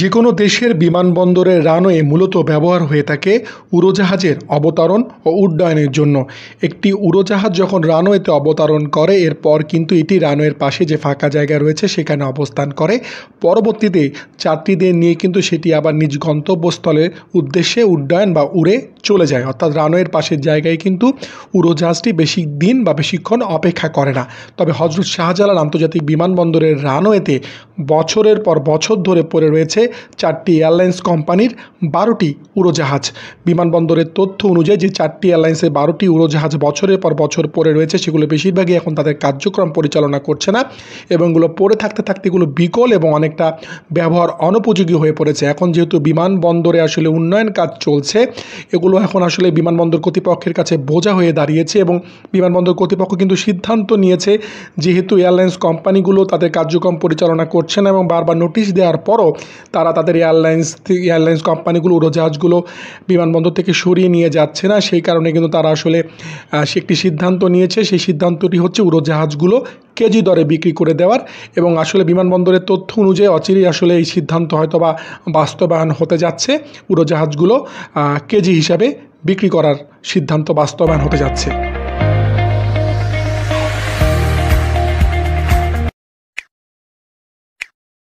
যে কোনো দেশের বিমানবন্দরের রানওয়ে মূলত ব্যবহার হয়ে থাকে উড়োজাহাজের অবতরণ ও উড্ডয়নের জন্য একটি উড়োজাহাজ যখন রানওয়েতে অবতরণ করে এরপর কিন্তু এটি রানওয়ের পাশে যে ফাঁকা জায়গা রয়েছে সেখানে অবস্থান করে পরবর্তীতে যাত্রীদের নিয়ে কিন্তু সেটি আবার নিজ গন্তব্যস্থলের উদ্দেশ্যে উড্ডয়ন বা উড়ে চলে যায় অর্থাৎ রানওয়ের পাশের জায়গায় কিন্তু উড়োজাহাজটি বেশি দিন বা বেশিক্ষণ অপেক্ষা করে না তবে হজরত শাহজালাল আন্তর্জাতিক বিমানবন্দরের রানওয়েতে বছরের পর বছর ধরে পড়ে রয়েছে চারটি এয়ারলাইন্স কোম্পানির বারোটি উড়োজাহাজ বিমানবন্দরের তথ্য অনুযায়ী যে চারটি এয়ারলাইন্সে বারোটি উড়োজাহাজ বছরের পর বছর পরে রয়েছে সেগুলো বেশিরভাগই এখন তাদের কার্যক্রম পরিচালনা করছে না এবং এগুলো পড়ে থাকতে থাকতে এগুলো বিকল এবং অনেকটা ব্যবহার অনুপযোগী হয়ে পড়েছে এখন যেহেতু বিমানবন্দরে আসলে উন্নয়ন কাজ চলছে এগুলো এখন আসলে বিমানবন্দর কর্তৃপক্ষের কাছে বোঝা হয়ে দাঁড়িয়েছে এবং বিমানবন্দর কর্তৃপক্ষ কিন্তু সিদ্ধান্ত নিয়েছে যেহেতু এয়ারলাইন্স কোম্পানিগুলো তাদের কার্যক্রম পরিচালনা করছে না এবং বারবার নোটিশ দেওয়ার পরও তারা তাদের এয়ারলাইন্স এয়ারলাইন্স কোম্পানিগুলো উড়োজাহাজগুলো বিমানবন্দর থেকে সরিয়ে নিয়ে যাচ্ছে না সেই কারণে কিন্তু তারা আসলে সে একটি সিদ্ধান্ত নিয়েছে সেই সিদ্ধান্তটি হচ্ছে উড়োজাহাজগুলো কেজি দরে বিক্রি করে দেওয়ার এবং আসলে বিমানবন্দরের তথ্য অনুযায়ী অচিরেই আসলে এই সিদ্ধান্ত হয়তো বা বাস্তবায়ন হতে যাচ্ছে উড়োজাহাজগুলো কেজি হিসাবে বিক্রি করার সিদ্ধান্ত বাস্তবায়ন হতে যাচ্ছে